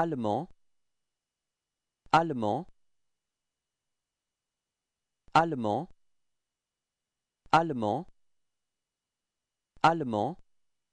allemand allemand allemand allemand allemand